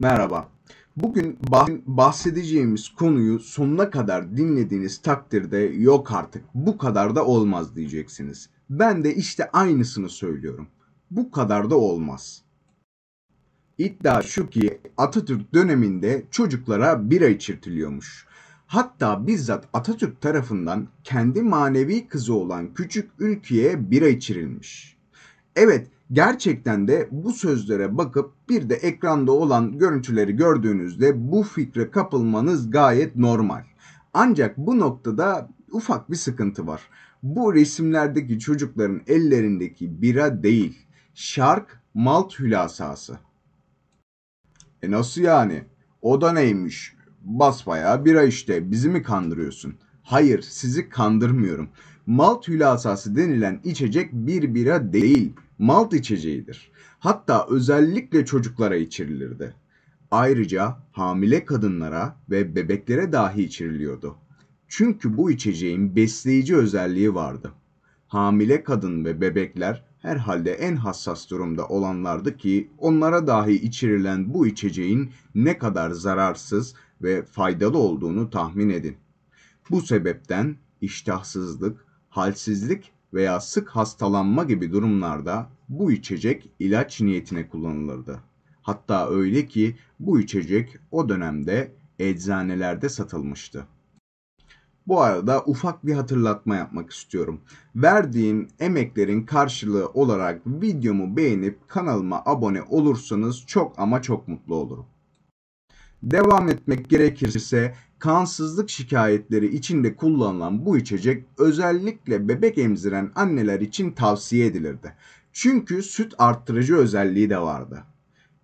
Merhaba. Bugün bahsedeceğimiz konuyu sonuna kadar dinlediğiniz takdirde yok artık bu kadar da olmaz diyeceksiniz. Ben de işte aynısını söylüyorum. Bu kadar da olmaz. İddia şu ki Atatürk döneminde çocuklara bira içirtiliyormuş. Hatta bizzat Atatürk tarafından kendi manevi kızı olan küçük ülkeye bira içirilmiş. Evet Gerçekten de bu sözlere bakıp bir de ekranda olan görüntüleri gördüğünüzde bu fikre kapılmanız gayet normal. Ancak bu noktada ufak bir sıkıntı var. Bu resimlerdeki çocukların ellerindeki bira değil, şark malt hülasası. E nasıl yani? O da neymiş? Basbayağı bira işte, bizi mi kandırıyorsun?'' Hayır, sizi kandırmıyorum. Malt hülasası denilen içecek bir bira değil, malt içeceğidir. Hatta özellikle çocuklara içirilirdi. Ayrıca hamile kadınlara ve bebeklere dahi içiriliyordu. Çünkü bu içeceğin besleyici özelliği vardı. Hamile kadın ve bebekler herhalde en hassas durumda olanlardı ki onlara dahi içirilen bu içeceğin ne kadar zararsız ve faydalı olduğunu tahmin edin. Bu sebepten iştahsızlık, halsizlik veya sık hastalanma gibi durumlarda bu içecek ilaç niyetine kullanılırdı. Hatta öyle ki bu içecek o dönemde eczanelerde satılmıştı. Bu arada ufak bir hatırlatma yapmak istiyorum. Verdiğim emeklerin karşılığı olarak videomu beğenip kanalıma abone olursanız çok ama çok mutlu olurum. Devam etmek gerekirse kansızlık şikayetleri içinde kullanılan bu içecek özellikle bebek emziren anneler için tavsiye edilirdi. Çünkü süt arttırıcı özelliği de vardı.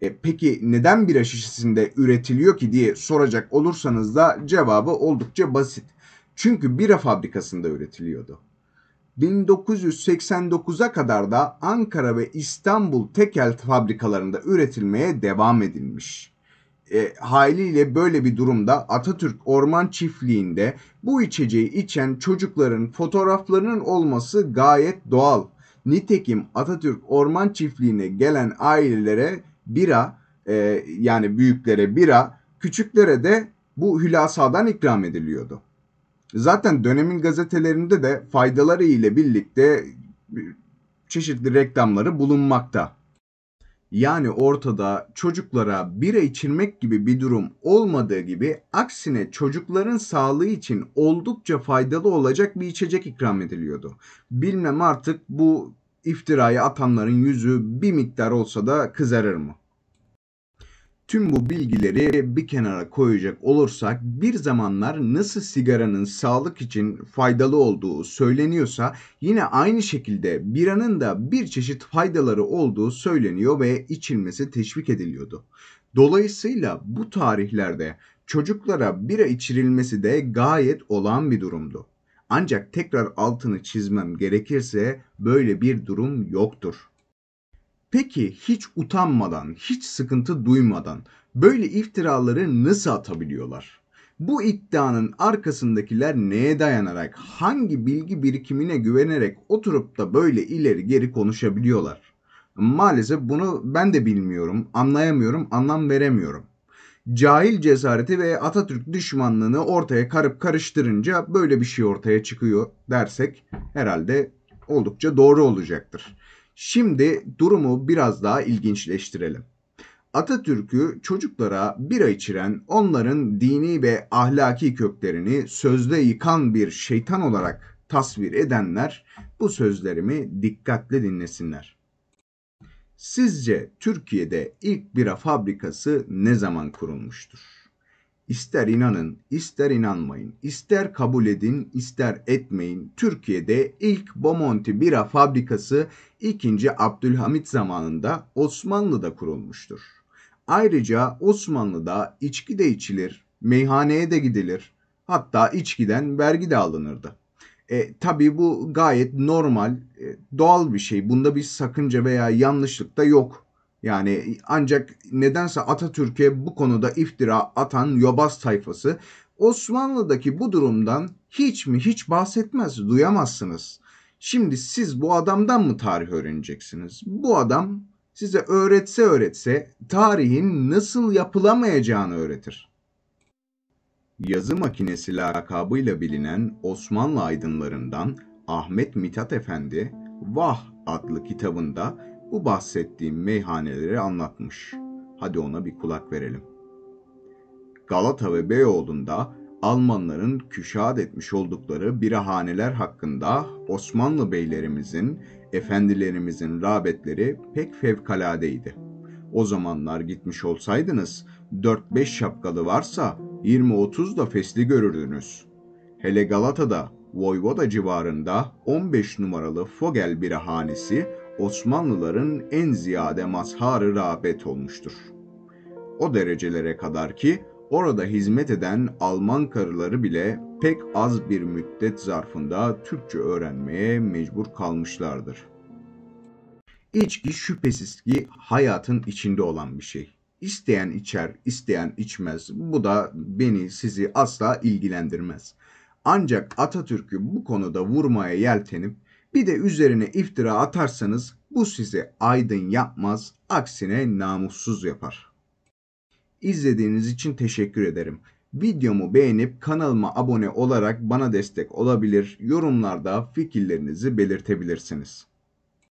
E peki neden bira şişesinde üretiliyor ki diye soracak olursanız da cevabı oldukça basit. Çünkü bira fabrikasında üretiliyordu. 1989'a kadar da Ankara ve İstanbul tekel fabrikalarında üretilmeye devam edilmiş e, haliyle böyle bir durumda Atatürk Orman Çiftliği'nde bu içeceği içen çocukların fotoğraflarının olması gayet doğal. Nitekim Atatürk Orman Çiftliği'ne gelen ailelere bira e, yani büyüklere bira küçüklere de bu hülasadan ikram ediliyordu. Zaten dönemin gazetelerinde de faydaları ile birlikte çeşitli reklamları bulunmakta yani ortada çocuklara bira içirmek gibi bir durum olmadığı gibi aksine çocukların sağlığı için oldukça faydalı olacak bir içecek ikram ediliyordu. Bilmem artık bu iftiraya atanların yüzü bir miktar olsa da kızarır mı? Tüm bu bilgileri bir kenara koyacak olursak bir zamanlar nasıl sigaranın sağlık için faydalı olduğu söyleniyorsa yine aynı şekilde biranın da bir çeşit faydaları olduğu söyleniyor ve içilmesi teşvik ediliyordu. Dolayısıyla bu tarihlerde çocuklara bira içirilmesi de gayet olağan bir durumdu. Ancak tekrar altını çizmem gerekirse böyle bir durum yoktur. Peki hiç utanmadan, hiç sıkıntı duymadan böyle iftiraları nasıl atabiliyorlar? Bu iddianın arkasındakiler neye dayanarak, hangi bilgi birikimine güvenerek oturup da böyle ileri geri konuşabiliyorlar? Maalesef bunu ben de bilmiyorum, anlayamıyorum, anlam veremiyorum. Cahil cesareti ve Atatürk düşmanlığını ortaya karıp karıştırınca böyle bir şey ortaya çıkıyor dersek herhalde oldukça doğru olacaktır. Şimdi durumu biraz daha ilginçleştirelim. Atatürk'ü çocuklara bira içiren, onların dini ve ahlaki köklerini sözde yıkan bir şeytan olarak tasvir edenler bu sözlerimi dikkatle dinlesinler. Sizce Türkiye'de ilk bira fabrikası ne zaman kurulmuştur? İster inanın, ister inanmayın, ister kabul edin, ister etmeyin. Türkiye'de ilk Bomonti bira fabrikası 2. Abdülhamit zamanında Osmanlı'da kurulmuştur. Ayrıca Osmanlı'da içki de içilir, meyhaneye de gidilir. Hatta içkiden vergi de alınırdı. E, tabii bu gayet normal, e, doğal bir şey. Bunda bir sakınca veya yanlışlık da yok. Yani ancak nedense Atatürk'e bu konuda iftira atan yobaz tayfası Osmanlı'daki bu durumdan hiç mi hiç bahsetmez, duyamazsınız. Şimdi siz bu adamdan mı tarih öğreneceksiniz? Bu adam size öğretse öğretse tarihin nasıl yapılamayacağını öğretir. Yazı makinesi lakabıyla bilinen Osmanlı aydınlarından Ahmet Mithat Efendi, Vah adlı kitabında bu bahsettiğim meyhaneleri anlatmış. Hadi ona bir kulak verelim. Galata ve Beyoğlu'nda Almanların küşad etmiş oldukları birahaneler hakkında Osmanlı beylerimizin, efendilerimizin rağbetleri pek fevkaladeydi. O zamanlar gitmiş olsaydınız 4-5 şapkalı varsa 20-30 da fesli görürdünüz. Hele Galata'da voivoda civarında 15 numaralı Fogel birahanesi Osmanlıların en ziyade mazhar-ı rağbet olmuştur. O derecelere kadar ki orada hizmet eden Alman karıları bile pek az bir müddet zarfında Türkçe öğrenmeye mecbur kalmışlardır. İçki şüphesiz ki hayatın içinde olan bir şey. İsteyen içer, isteyen içmez. Bu da beni, sizi asla ilgilendirmez. Ancak Atatürk'ü bu konuda vurmaya yeltenip bir de üzerine iftira atarsanız bu sizi aydın yapmaz, aksine namussuz yapar. İzlediğiniz için teşekkür ederim. Videomu beğenip kanalıma abone olarak bana destek olabilir, yorumlarda fikirlerinizi belirtebilirsiniz.